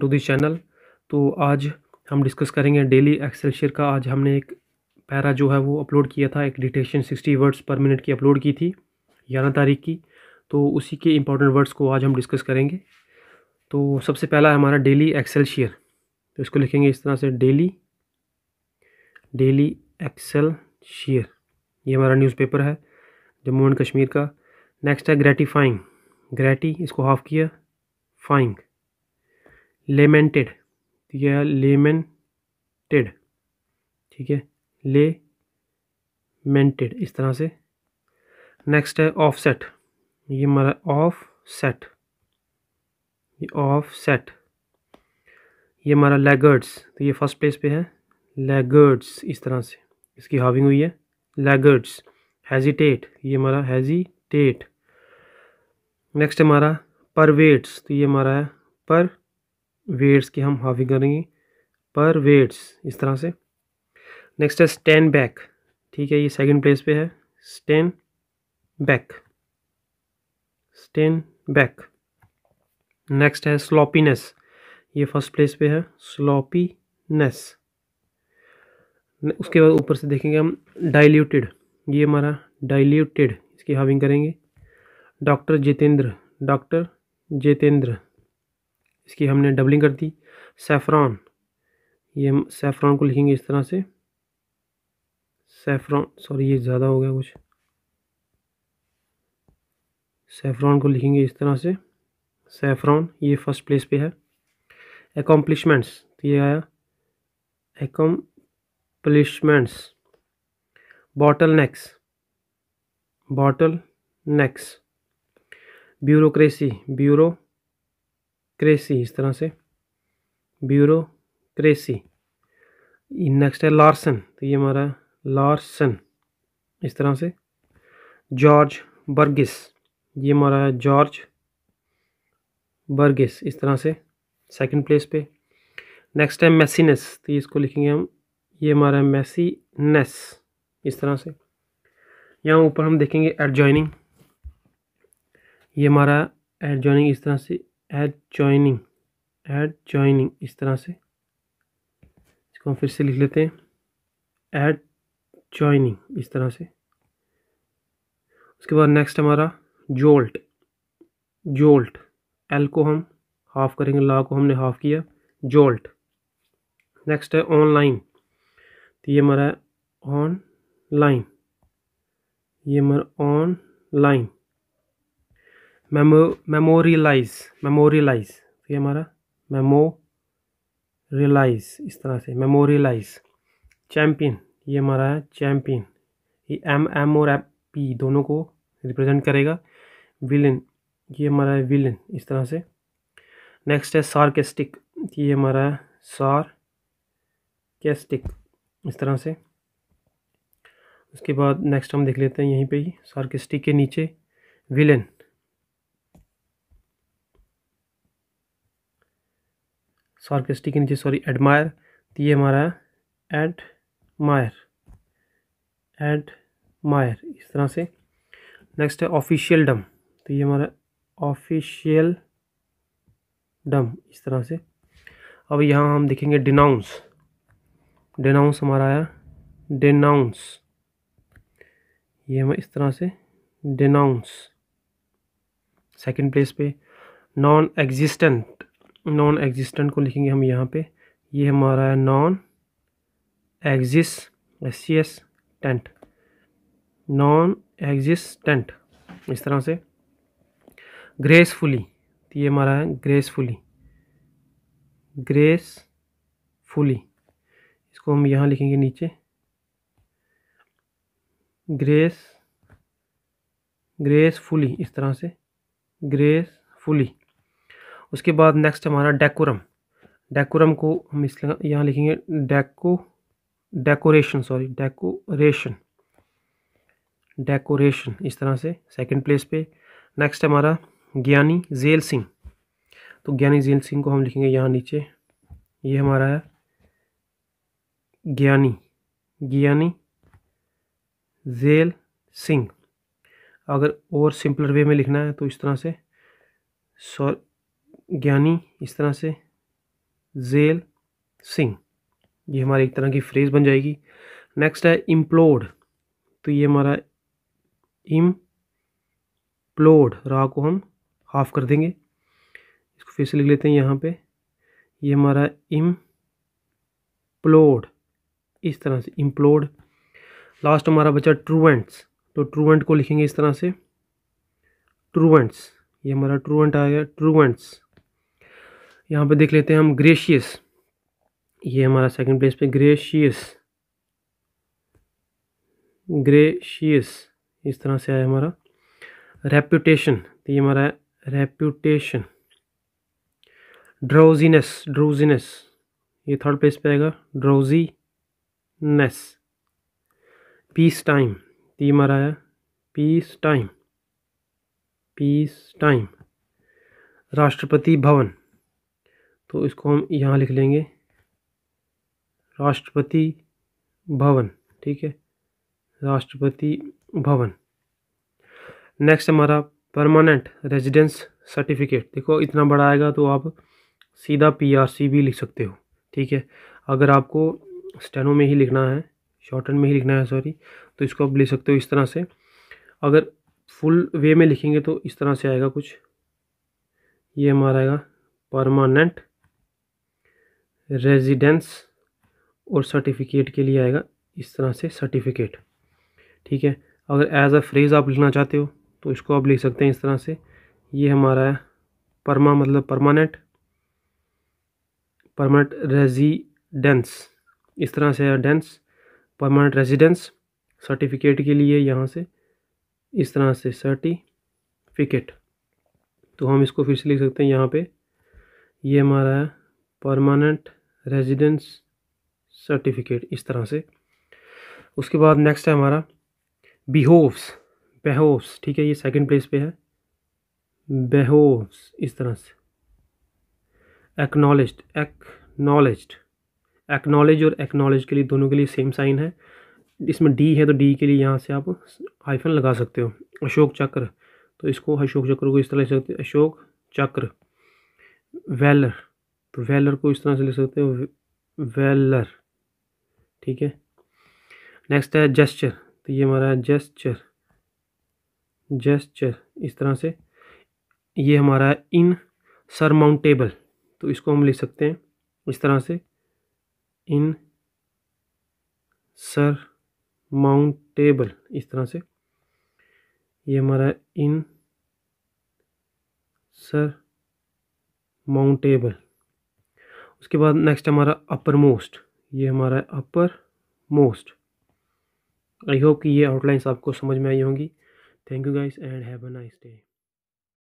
to this channel तो आज हम डिस्कस करेंगे डेली एक्सेल शेयर का आज हमने एक पैरा जो है वो अपलोड किया था एक dictation sixty words per minute की अपलोड की थी ग्यारह तारीख की तो उसी के इंपॉर्टेंट वर्ड्स को आज हम डिस्कस करेंगे तो सबसे पहला है हमारा डेली एक्सेल शेयर तो इसको लिखेंगे इस तरह से डेली डेली एक्सेल शेयर ये हमारा न्यूज़पेपर है जम्मू एंड कश्मीर का नेक्स्ट है ग्रेटिफाइंग ग्रेटी इसको हाफ किया फाइंग लेमेंटेड ठीक है लेमेंटेड ठीक है ले मेंटेड इस तरह से नेक्स्ट है ऑफ सेट ये हमारा ऑफ सेट ये ऑफ सेट ये हमारा लेगर्ड्स तो ये फर्स्ट प्लेस पे है लेगर्ड्स इस तरह से इसकी हाविंग हुई है लेगर्ड्स हेजिटेट ये हमारा हेजिटेट नेक्स्ट हमारा परवेट्स तो ये हमारा है पर वेट्स की हम हाफिंग करेंगे पर वेट्स इस तरह से नेक्स्ट है स्टैंड बैक ठीक है ये सेकंड प्लेस पे है stand back stand back next है स्लॉपीनेस ये फर्स्ट प्लेस पे है स्लॉपीनेस उसके बाद ऊपर से देखेंगे हम डाइल्यूटेड ये हमारा डाइल्यूटेड इसकी हाविंग करेंगे डॉक्टर जितेंद्र डॉक्टर जितेंद्र इसकी हमने डबलिंग कर दी सेफ्रॉन ये हम सेफ्रॉन को लिखेंगे इस तरह से सेफ्रॉन सॉरी ये ज़्यादा हो गया कुछ सेफ्रॉन को लिखेंगे इस तरह से सेफ्रॉन ये फर्स्ट प्लेस पे है एकम्पलिशमेंट्स तो ये आया accomplishments bottleneck bottleneck bureaucracy bureaucracy इस तरह से ब्यूरो क्रेसी नेक्स्ट है लार्सन तो ये हमारा लार्सन इस तरह से जॉर्ज बर्गिस ये हमारा जॉर्ज बर्गिस इस तरह से सेकंड प्लेस पे नेक्स्ट है मैसीनेस तो इसको लिखेंगे हम ये हमारा है मैसीनेस इस तरह से यहाँ ऊपर हम देखेंगे एडजॉइनिंग ये हमारा एडजॉइनिंग इस तरह से एड ज्वाइनिंग एट ज्वाइनिंग इस तरह से इसको हम फिर से लिख लेते हैं एड ज्वाइनिंग इस तरह से उसके बाद नेक्स्ट हमारा जोल्ट जोल्ट एल को हम हाफ़ करेंगे ला को हमने हाफ़ किया जोल्ट नेक्स्ट है ऑनलाइन तो ये हमारा ऑन लाइन ये हमारा online memo memorialize memorialize ये हमारा मेमो रियलाइज इस तरह से मेमोरियलाइज चैम्पियन ये हमारा है चैम्पियन ये एम एम और एम पी दोनों को रिप्रेजेंट करेगा विलन ये हमारा है विलन इस तरह से नेक्स्ट है सार्केस्टिक ये हमारा है सार कैस्टिक इस तरह से उसके बाद नेक्स्ट हम देख लेते हैं यहीं पे ही सार्केस्टिक के नीचे विलन सार्केस्टिक के नीचे सॉरी एडमायर तो ये हमारा एड मायर एड मायर इस तरह से नेक्स्ट है ऑफिशियल डम तो ये हमारा ऑफिशियल डम इस तरह से अब यहाँ हम देखेंगे डिनाउंस डिनाउंस हमारा आया डिनाउंस ये हम इस तरह से डिनाउंस सेकंड प्लेस पे नॉन एग्जिस्टेंट नॉन एग्जिस्टेंट को लिखेंगे हम यहाँ पे ये हमारा है non exis S C S tent non existent इस तरह से ग्रेसफुली तो ये हमारा है ग्रेसफुली ग्रेसफुली इसको हम यहाँ लिखेंगे नीचे ग्रेस ग्रेसफुली इस तरह से ग्रेसफुली उसके बाद नेक्स्ट हमारा डेकोरम डेकोरम को हम इस यहाँ लिखेंगे deco decoration sorry decoration decoration इस तरह से सेकंड प्लेस पे नेक्स्ट हमारा ज्ञानी जेल सिंह तो ज्ञानी जेल सिंह को हम लिखेंगे यहाँ नीचे ये हमारा है ज्ञानी ज्ञानी जेल सिंह अगर और सिंपलर वे में लिखना है तो इस तरह से सॉरी ज्ञानी इस तरह से जेल सिंह ये हमारी एक तरह की फ्रेज़ बन जाएगी नेक्स्ट है इम्प्लोड तो ये हमारा इम प्लोड रा को हम हाफ कर देंगे इसको फिर से लिख लेते हैं यहाँ पे ये हमारा इम प्लोड इस तरह से इम्प्लोड लास्ट हमारा बचा ट्रूवेंट्स तो ट्रूवेंट को लिखेंगे इस तरह से ट्रूवेंट्स ये हमारा ट्रूवेंट आ गया ट्रूवेंट्स यहाँ पे देख लेते हैं हम ग्रेशियस ये हमारा सेकंड प्लेस पे ग्रेशियस ग्रेशियस इस तरह से आया हमारा रेप्यूटेशन तो ये हमारा रेप्यूटेशन ड्रोजीनेस ड्रोजीनेस ये थर्ड प्लेस पे आएगा नेस पीस टाइम तो ये हमारा आया पीस टाइम पीस टाइम राष्ट्रपति भवन तो इसको हम यहाँ लिख लेंगे राष्ट्रपति भवन ठीक है राष्ट्रपति भवन नेक्स्ट हमारा परमानेंट रेजिडेंस सर्टिफिकेट देखो इतना बड़ा आएगा तो आप सीधा पीआरसी भी लिख सकते हो ठीक है अगर आपको स्टेनो में ही लिखना है शॉर्टन में ही लिखना है सॉरी तो इसको आप ले सकते हो इस तरह से अगर फुल वे में लिखेंगे तो इस तरह से आएगा कुछ ये हमारा आएगा परमानेंट रेजिडेंस और सर्टिफिकेट के लिए आएगा इस तरह से सर्टिफिकेट ठीक है अगर एज अ फ्रेज़ आप लिखना चाहते हो तो इसको आप लिख सकते हैं इस तरह से ये हमारा है परमा मतलब परमानेंट परमानेंट रेजिडेंस इस तरह से है डेंस परमानेंट रेजिडेंस सर्टिफिकेट के लिए यहाँ से इस तरह से सर्टिफिकेट तो हम इसको फिर से लिख सकते हैं यहाँ पे ये हमारा है परमानेंट रेजिडेंस सर्टिफिकेट इस तरह से उसके बाद नेक्स्ट है हमारा बिहोव्स बेहोव्स ठीक है ये सेकंड प्लेस पे है बेहोव्स इस तरह से एक्नॉलेज एक्नॉलेज एक्नॉलेज और एक्नॉलेज के लिए दोनों के लिए सेम साइन है इसमें डी है तो डी के लिए यहाँ से आप हाइफन लगा सकते हो अशोक चक्र तो इसको अशोक चक्र को इस तरह ले सकते अशोक चक्र वेलर तो वेलर को इस तरह से लिख सकते हो वेलर ठीक है नेक्स्ट है जेस्चर तो ये हमारा जेस्चर जेस्चर इस तरह से ये हमारा इन सरमाउंटेबल तो इसको हम लिख सकते हैं इस तरह से इन सर माउंटेबल इस तरह से ये हमारा इन सर माउंटेबल उसके बाद नेक्स्ट हमारा अपर मोस्ट ये हमारा अपर मोस्ट आई होप कि ये आउटलाइंस आपको समझ में आई होंगी thank you guys and have a nice day